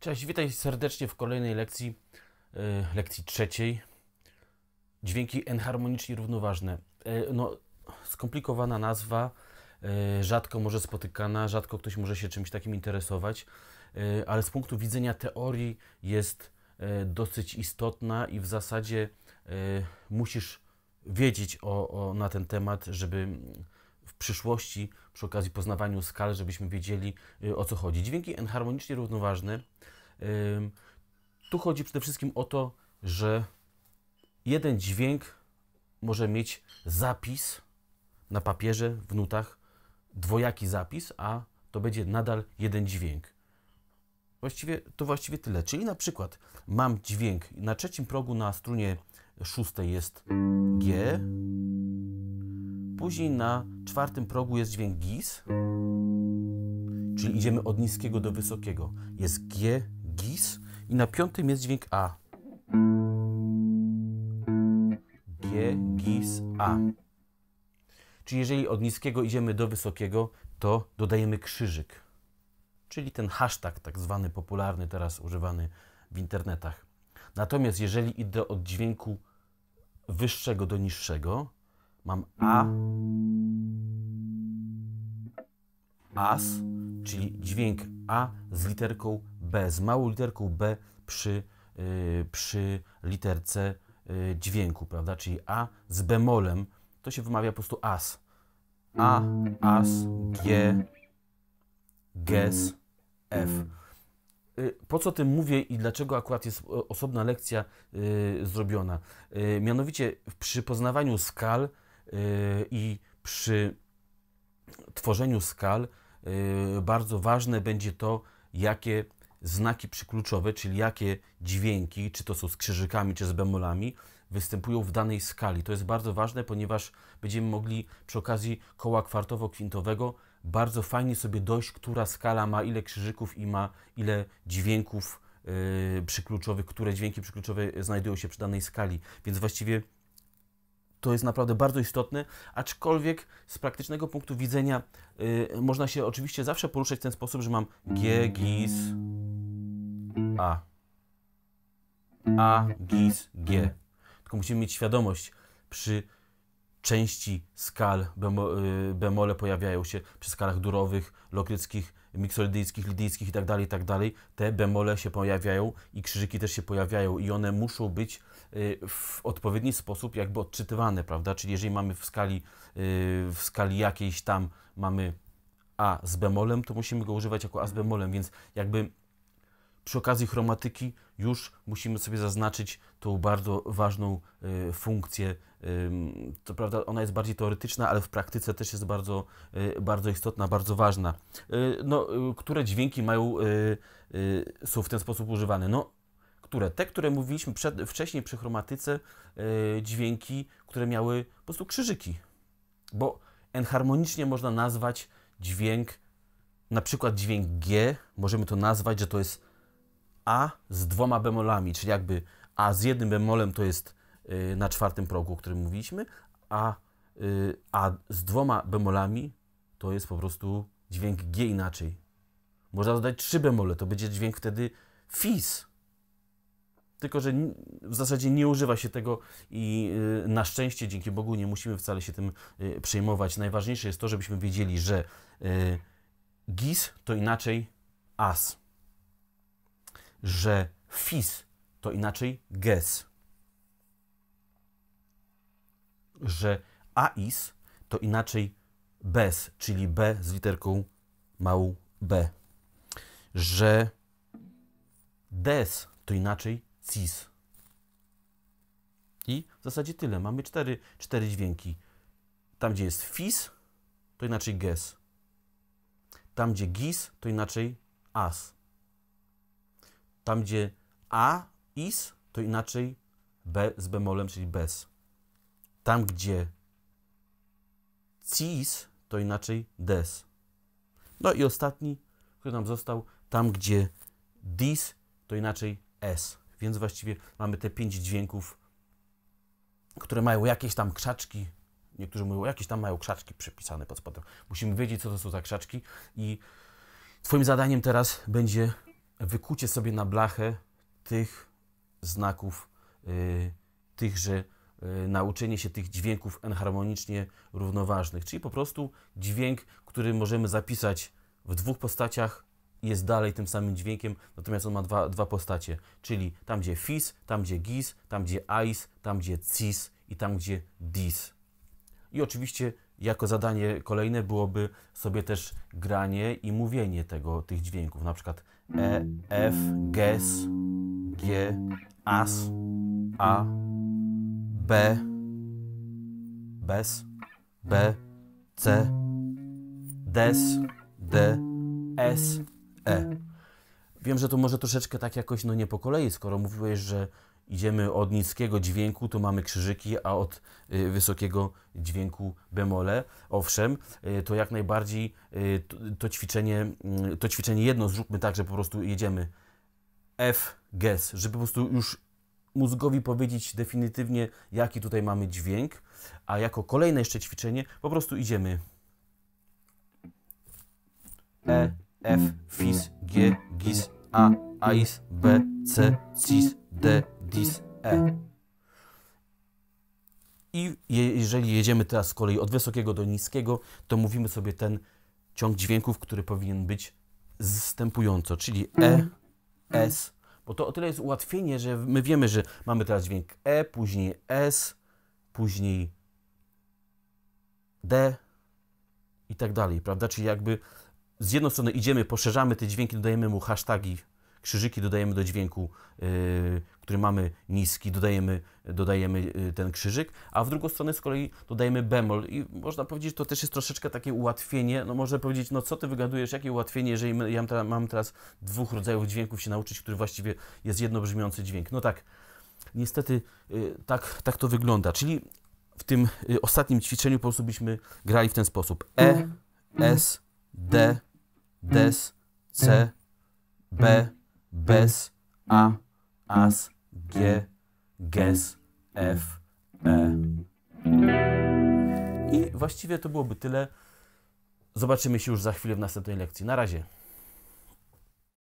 Cześć, witaj serdecznie w kolejnej lekcji, yy, lekcji trzeciej. Dźwięki enharmonicznie równoważne. Yy, no, skomplikowana nazwa, yy, rzadko może spotykana, rzadko ktoś może się czymś takim interesować, ale z punktu widzenia teorii jest dosyć istotna i w zasadzie musisz wiedzieć o, o, na ten temat, żeby w przyszłości, przy okazji poznawania skal, żebyśmy wiedzieli o co chodzi. Dźwięki enharmonicznie równoważne tu chodzi przede wszystkim o to, że jeden dźwięk może mieć zapis na papierze, w nutach, dwojaki zapis, a to będzie nadal jeden dźwięk. Właściwie, to właściwie tyle. Czyli na przykład mam dźwięk, na trzecim progu na strunie szóstej jest G, później na czwartym progu jest dźwięk Gis, czyli idziemy od niskiego do wysokiego. Jest G, Gis i na piątym jest dźwięk A. G, Gis, A. Czyli jeżeli od niskiego idziemy do wysokiego, to dodajemy krzyżyk. Czyli ten hashtag, tak zwany popularny, teraz używany w internetach. Natomiast jeżeli idę od dźwięku wyższego do niższego, mam A, As, czyli dźwięk A z literką B, z małą literką B przy, y, przy literce y, dźwięku, prawda? Czyli A z bemolem, to się wymawia po prostu as. A, as, G, ges, F. Y, po co tym mówię i dlaczego akurat jest osobna lekcja zrobiona? mianowicie przy poznawaniu skal i przy tworzeniu skal bardzo ważne będzie to, jakie znaki przykluczowe, czyli jakie dźwięki, czy to są z krzyżykami, czy z bemolami, występują w danej skali. To jest bardzo ważne, ponieważ będziemy mogli przy okazji koła kwartowo-kwintowego bardzo fajnie sobie dojść, która skala ma ile krzyżyków i ma ile dźwięków yy, przykluczowych, które dźwięki przykluczowe znajdują się przy danej skali. Więc właściwie to jest naprawdę bardzo istotne, aczkolwiek z praktycznego punktu widzenia yy, można się oczywiście zawsze poruszać w ten sposób, że mam G, GIS, a. A, Gis, G. Tylko musimy mieć świadomość, przy części skal y, bemole pojawiają się, przy skalach durowych, lokryckich, miksolydyjskich, lidyjskich itd., tak itd. Tak Te bemole się pojawiają i krzyżyki też się pojawiają i one muszą być y, w odpowiedni sposób jakby odczytywane, prawda? Czyli jeżeli mamy w skali, y, w skali jakiejś tam mamy A z bemolem, to musimy go używać jako A z bemolem, więc jakby przy okazji chromatyki już musimy sobie zaznaczyć tą bardzo ważną y, funkcję. To co prawda ona jest bardziej teoretyczna, ale w praktyce też jest bardzo, y, bardzo istotna, bardzo ważna. Y, no, które dźwięki mają, są w ten sposób używane? No, które? Te, które mówiliśmy przed, wcześniej przy chromatyce, dźwięki, które miały po prostu krzyżyki. Bo enharmonicznie można nazwać dźwięk, na przykład dźwięk G, możemy to nazwać, że to jest a z dwoma bemolami, czyli jakby A z jednym bemolem to jest y, na czwartym progu, o którym mówiliśmy, a, y, a z dwoma bemolami to jest po prostu dźwięk G inaczej. Można dodać trzy bemole, to będzie dźwięk wtedy fis. Tylko, że w zasadzie nie używa się tego i y, na szczęście, dzięki Bogu, nie musimy wcale się tym przejmować. Najważniejsze jest to, żebyśmy wiedzieli, że gis to inaczej as że fis to inaczej ges, że ais to inaczej bez, czyli b z literką małą b, że des to inaczej cis. I w zasadzie tyle. Mamy cztery, cztery dźwięki. Tam, gdzie jest fis, to inaczej ges. Tam, gdzie gis, to inaczej as. Tam, gdzie A is, to inaczej B z bemolem, czyli bez. Tam, gdzie cis, to inaczej des. No i ostatni, który nam został, tam, gdzie dis, to inaczej s. Więc właściwie mamy te pięć dźwięków, które mają jakieś tam krzaczki, Niektórzy mówią, jakieś tam mają krzaczki przypisane pod spodem. Musimy wiedzieć, co to są za krzaczki i Twoim zadaniem teraz będzie wykucie sobie na blachę tych znaków, y, tychże y, nauczenie się tych dźwięków enharmonicznie równoważnych, czyli po prostu dźwięk, który możemy zapisać w dwóch postaciach jest dalej tym samym dźwiękiem, natomiast on ma dwa, dwa postacie, czyli tam gdzie fis, tam gdzie gis, tam gdzie ais, tam gdzie cis i tam gdzie dis. I oczywiście jako zadanie kolejne byłoby sobie też granie i mówienie tego, tych dźwięków, na przykład E, F, Gs, G, As, A, B, Bez, B, C, Des, D, S, E. Wiem, że to może troszeczkę tak jakoś no nie po kolei, skoro mówiłeś, że idziemy od niskiego dźwięku, to mamy krzyżyki, a od y, wysokiego dźwięku bemole. Owszem, y, to jak najbardziej y, to ćwiczenie, mm, to ćwiczenie jedno zróbmy tak, że po prostu jedziemy F, Gs, żeby po prostu już mózgowi powiedzieć definitywnie, jaki tutaj mamy dźwięk, a jako kolejne jeszcze ćwiczenie po prostu idziemy E, F, Fis, G, Gis, A, Ais, B, C, Cis, D, dis, E. I jeżeli jedziemy teraz z kolei od wysokiego do niskiego, to mówimy sobie ten ciąg dźwięków, który powinien być zstępująco, czyli E, mm. S, bo to o tyle jest ułatwienie, że my wiemy, że mamy teraz dźwięk E, później S, później D i tak dalej, prawda? Czyli jakby z jednej strony idziemy, poszerzamy te dźwięki, dodajemy mu hasztagi Krzyżyki dodajemy do dźwięku, y, który mamy niski, dodajemy, dodajemy y, ten krzyżyk, a w drugą stronę z kolei dodajemy bemol i można powiedzieć, to też jest troszeczkę takie ułatwienie, no może powiedzieć, no co ty wygadujesz, jakie ułatwienie, jeżeli ja mam teraz dwóch rodzajów dźwięków się nauczyć, który właściwie jest jednobrzmiący dźwięk. No tak, niestety y, tak, tak to wygląda, czyli w tym ostatnim ćwiczeniu po prostu byśmy grali w ten sposób. E, S, D, Des, C, B, bez, a, as, g, ges, f, e. I właściwie to byłoby tyle. Zobaczymy się już za chwilę w następnej lekcji. Na razie.